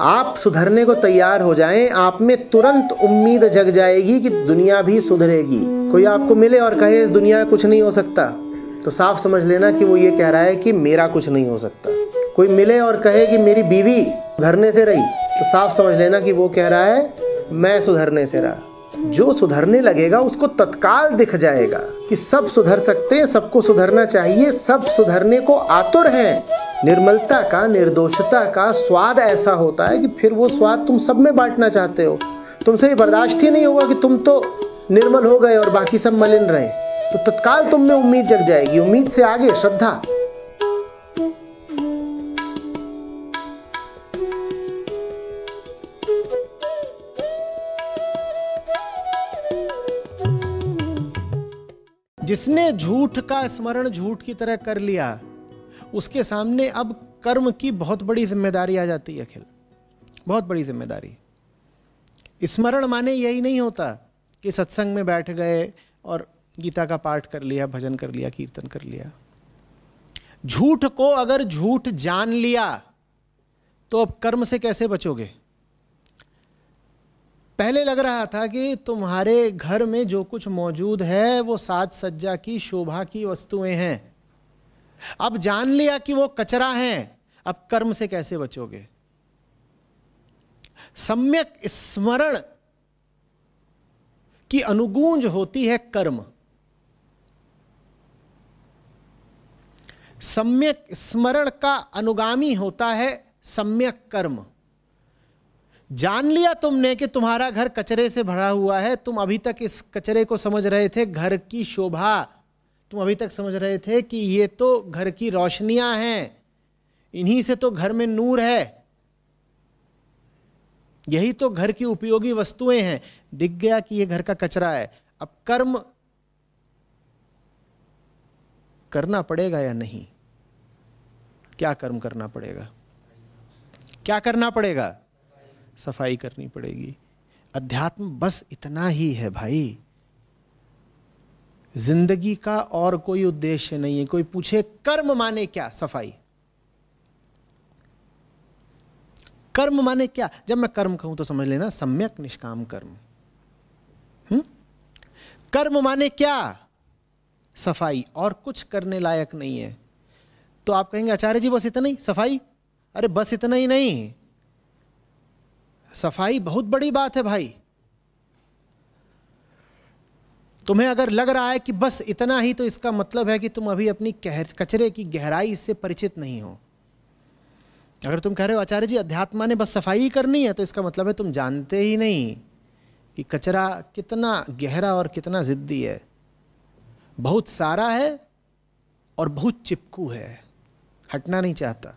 आप सुधरने को तैयार हो जाएं आप में तुरंत उम्मीद जग जाएगी कि दुनिया भी सुधरेगी कोई आपको मिले और कहे इस दुनिया में कुछ नहीं हो सकता तो साफ समझ लेना कि वो ये कह रहा है कि मेरा कुछ नहीं हो सकता कोई मिले और कहे कि मेरी बीवी सुधरने से रही तो साफ समझ लेना कि वो कह रहा है मैं सुधरने से रहा जो सुधरने लगेगा उसको तत्काल दिख जाएगा कि सब सुधर सकते हैं सबको सुधरना चाहिए सब सुधरने को आतुर हैं निर्मलता का निर्दोषता का स्वाद ऐसा होता है कि फिर वो स्वाद तुम सब में बांटना चाहते हो तुमसे ये बर्दाश्त ही नहीं होगा कि तुम तो निर्मल हो गए और बाकी सब मलिन रहे तो तत्काल तुम में उम्मीद जग जाएगी उम्मीद से आगे श्रद्धा जिसने झूठ का स्मरण झूठ की तरह कर लिया उसके सामने अब कर्म की बहुत बड़ी जिम्मेदारी आ जाती है अखिल बहुत बड़ी जिम्मेदारी स्मरण माने यही नहीं होता कि सत्संग में बैठ गए और गीता का पाठ कर लिया भजन कर लिया कीर्तन कर लिया झूठ को अगर झूठ जान लिया तो अब कर्म से कैसे बचोगे पहले लग रहा था कि तुम्हारे घर में जो कुछ मौजूद है वो साज सज्जा की शोभा की वस्तुएं हैं अब जान लिया कि वो कचरा है अब कर्म से कैसे बचोगे सम्यक स्मरण की अनुगूंज होती है कर्म सम्यक स्मरण का अनुगामी होता है सम्यक कर्म जान लिया तुमने कि तुम्हारा घर कचरे से भरा हुआ है तुम अभी तक इस कचरे को समझ रहे थे घर की शोभा तुम अभी तक समझ रहे थे कि ये तो घर की रोशनियां हैं इन्हीं से तो घर में नूर है यही तो घर की उपयोगी वस्तुएं हैं दिख गया कि ये घर का कचरा है अब कर्म करना पड़ेगा या नहीं क्या कर्म करना पड़ेगा क्या करना पड़ेगा सफाई करनी पड़ेगी अध्यात्म बस इतना ही है भाई जिंदगी का और कोई उद्देश्य नहीं है कोई पूछे कर्म माने क्या सफाई कर्म माने क्या जब मैं कर्म कहूं तो समझ लेना सम्यक निष्काम कर्म हुँ? हम्म? कर्म माने क्या सफाई और कुछ करने लायक नहीं है तो आप कहेंगे आचार्य जी बस इतना ही सफाई अरे बस इतना ही नहीं सफाई बहुत बड़ी बात है भाई तुम्हें अगर लग रहा है कि बस इतना ही तो इसका मतलब है कि तुम अभी अपनी कचरे की गहराई से परिचित नहीं हो अगर तुम कह रहे हो आचार्य जी अध्यात्मा ने बस सफाई ही करनी है तो इसका मतलब है तुम जानते ही नहीं कि कचरा कितना गहरा और कितना ज़िद्दी है बहुत सारा है और बहुत चिपकू है हटना नहीं चाहता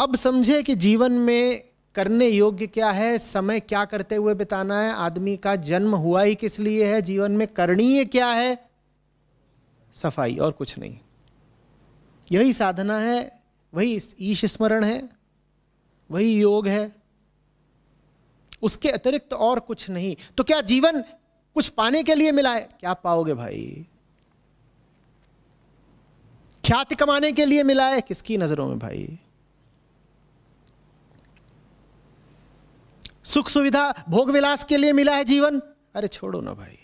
अब समझे कि जीवन में करने योग्य क्या है समय क्या करते हुए बिताना है आदमी का जन्म हुआ ही किस लिए है जीवन में करणीय क्या है सफाई और कुछ नहीं यही साधना है वही ईश स्मरण है वही योग है उसके अतिरिक्त और कुछ नहीं तो क्या जीवन कुछ पाने के लिए मिला है क्या पाओगे भाई ख्याति कमाने के लिए मिला है किसकी नजरों में भाई सुख सुविधा भोग विलास के लिए मिला है जीवन अरे छोड़ो ना भाई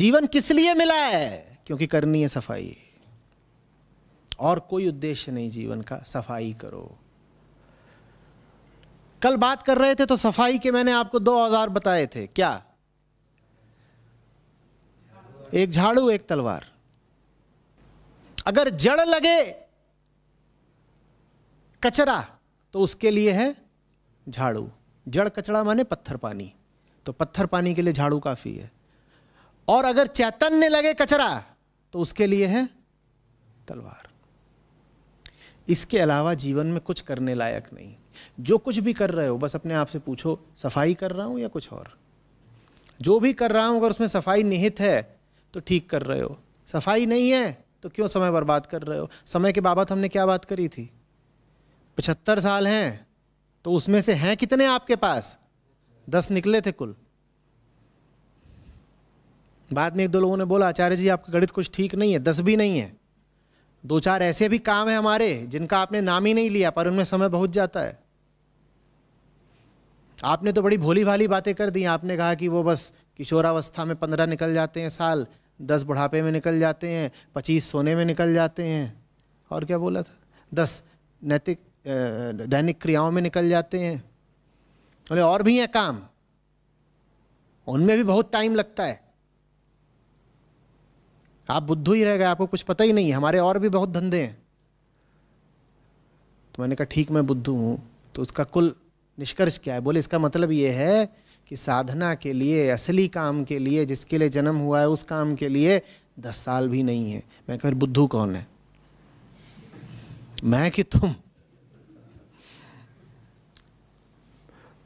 जीवन किस लिए मिला है क्योंकि करनी है सफाई और कोई उद्देश्य नहीं जीवन का सफाई करो कल बात कर रहे थे तो सफाई के मैंने आपको दो औजार बताए थे क्या एक झाड़ू एक तलवार अगर जड़ लगे कचरा तो उसके लिए है झाड़ू जड़ कचड़ा माने पत्थर पानी तो पत्थर पानी के लिए झाड़ू काफ़ी है और अगर चैतन्य लगे कचरा तो उसके लिए है तलवार इसके अलावा जीवन में कुछ करने लायक नहीं जो कुछ भी कर रहे हो बस अपने आप से पूछो सफाई कर रहा हूं या कुछ और जो भी कर रहा हूं अगर उसमें सफाई निहित है तो ठीक कर रहे हो सफाई नहीं है तो क्यों समय बर्बाद कर रहे हो समय के बाबत हमने क्या बात करी थी पचहत्तर साल हैं तो उसमें से हैं कितने आपके पास दस निकले थे कुल बाद में एक दो लोगों ने बोला आचार्य जी आपका गणित कुछ ठीक नहीं है दस भी नहीं है दो चार ऐसे भी काम है हमारे जिनका आपने नाम ही नहीं लिया पर उनमें समय बहुत जाता है आपने तो बड़ी भोली भाली बातें कर दी आपने कहा कि वो बस किशोरावस्था में पंद्रह निकल जाते हैं साल दस बुढ़ापे में निकल जाते हैं पच्चीस सोने में निकल जाते हैं और क्या बोला था दस नैतिक दैनिक क्रियाओं में निकल जाते हैं बोले और भी हैं काम उनमें भी बहुत टाइम लगता है आप बुद्धू ही रह गए आपको कुछ पता ही नहीं है हमारे और भी बहुत धंधे हैं तो मैंने कहा ठीक मैं बुद्धू हूं तो उसका कुल निष्कर्ष क्या है बोले इसका मतलब ये है कि साधना के लिए असली काम के लिए जिसके लिए जन्म हुआ है उस काम के लिए दस साल भी नहीं है मैं कह बुद्धू कौन है मैं कि तुम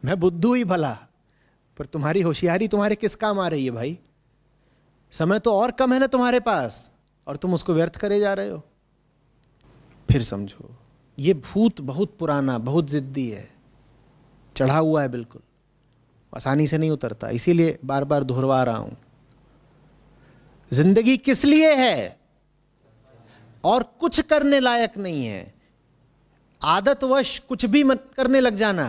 मैं बुद्धू ही भला पर तुम्हारी होशियारी तुम्हारे किस काम आ रही है भाई समय तो और कम है ना तुम्हारे पास और तुम उसको व्यर्थ करे जा रहे हो फिर समझो ये भूत बहुत पुराना बहुत ज़िद्दी है चढ़ा हुआ है बिल्कुल आसानी से नहीं उतरता इसीलिए बार बार दोहरवा रहा हूं जिंदगी किस लिए है और कुछ करने लायक नहीं है आदतवश कुछ भी मत करने लग जाना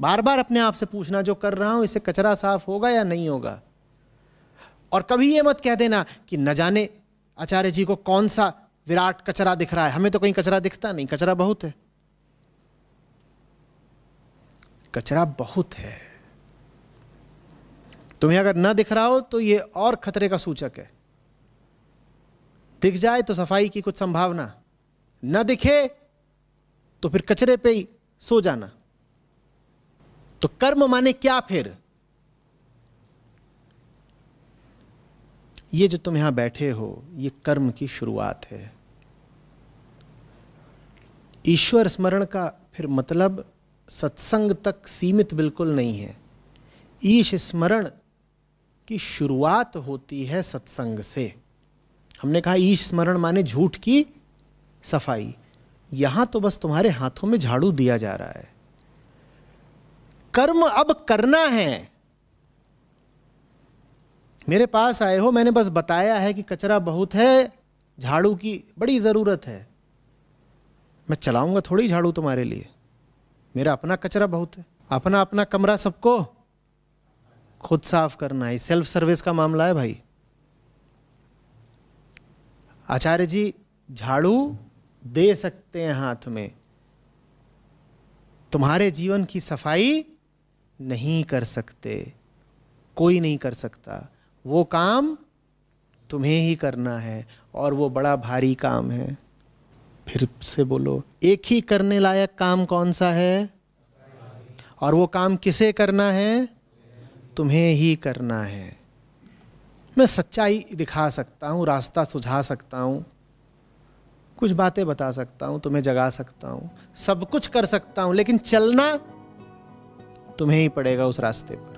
बार बार अपने आप से पूछना जो कर रहा हूं इससे कचरा साफ होगा या नहीं होगा और कभी ये मत कह देना कि न जाने आचार्य जी को कौन सा विराट कचरा दिख रहा है हमें तो कहीं कचरा दिखता नहीं कचरा बहुत है कचरा बहुत है तुम्हें अगर ना दिख रहा हो तो ये और खतरे का सूचक है दिख जाए तो सफाई की कुछ संभावना न दिखे तो फिर कचरे पे ही सो जाना तो कर्म माने क्या फिर ये जो तुम यहां बैठे हो ये कर्म की शुरुआत है ईश्वर स्मरण का फिर मतलब सत्संग तक सीमित बिल्कुल नहीं है ईश स्मरण की शुरुआत होती है सत्संग से हमने कहा ईश स्मरण माने झूठ की सफाई यहां तो बस तुम्हारे हाथों में झाड़ू दिया जा रहा है कर्म अब करना है मेरे पास आए हो मैंने बस बताया है कि कचरा बहुत है झाड़ू की बड़ी ज़रूरत है मैं चलाऊंगा थोड़ी झाड़ू तुम्हारे लिए मेरा अपना कचरा बहुत है अपना अपना कमरा सबको खुद साफ करना है सेल्फ सर्विस का मामला है भाई आचार्य जी झाड़ू दे सकते हैं हाथ में तुम्हारे जीवन की सफाई नहीं कर सकते कोई नहीं कर सकता वो काम तुम्हें ही करना है और वो बड़ा भारी काम है फिर से बोलो एक ही करने लायक काम कौन सा है और वो काम किसे करना है तुम्हें ही करना है मैं सच्चाई दिखा सकता हूँ रास्ता सुझा सकता हूँ कुछ बातें बता सकता हूँ तुम्हें जगा सकता हूँ सब कुछ कर सकता हूँ लेकिन चलना तुम्हें ही पड़ेगा उस रास्ते पर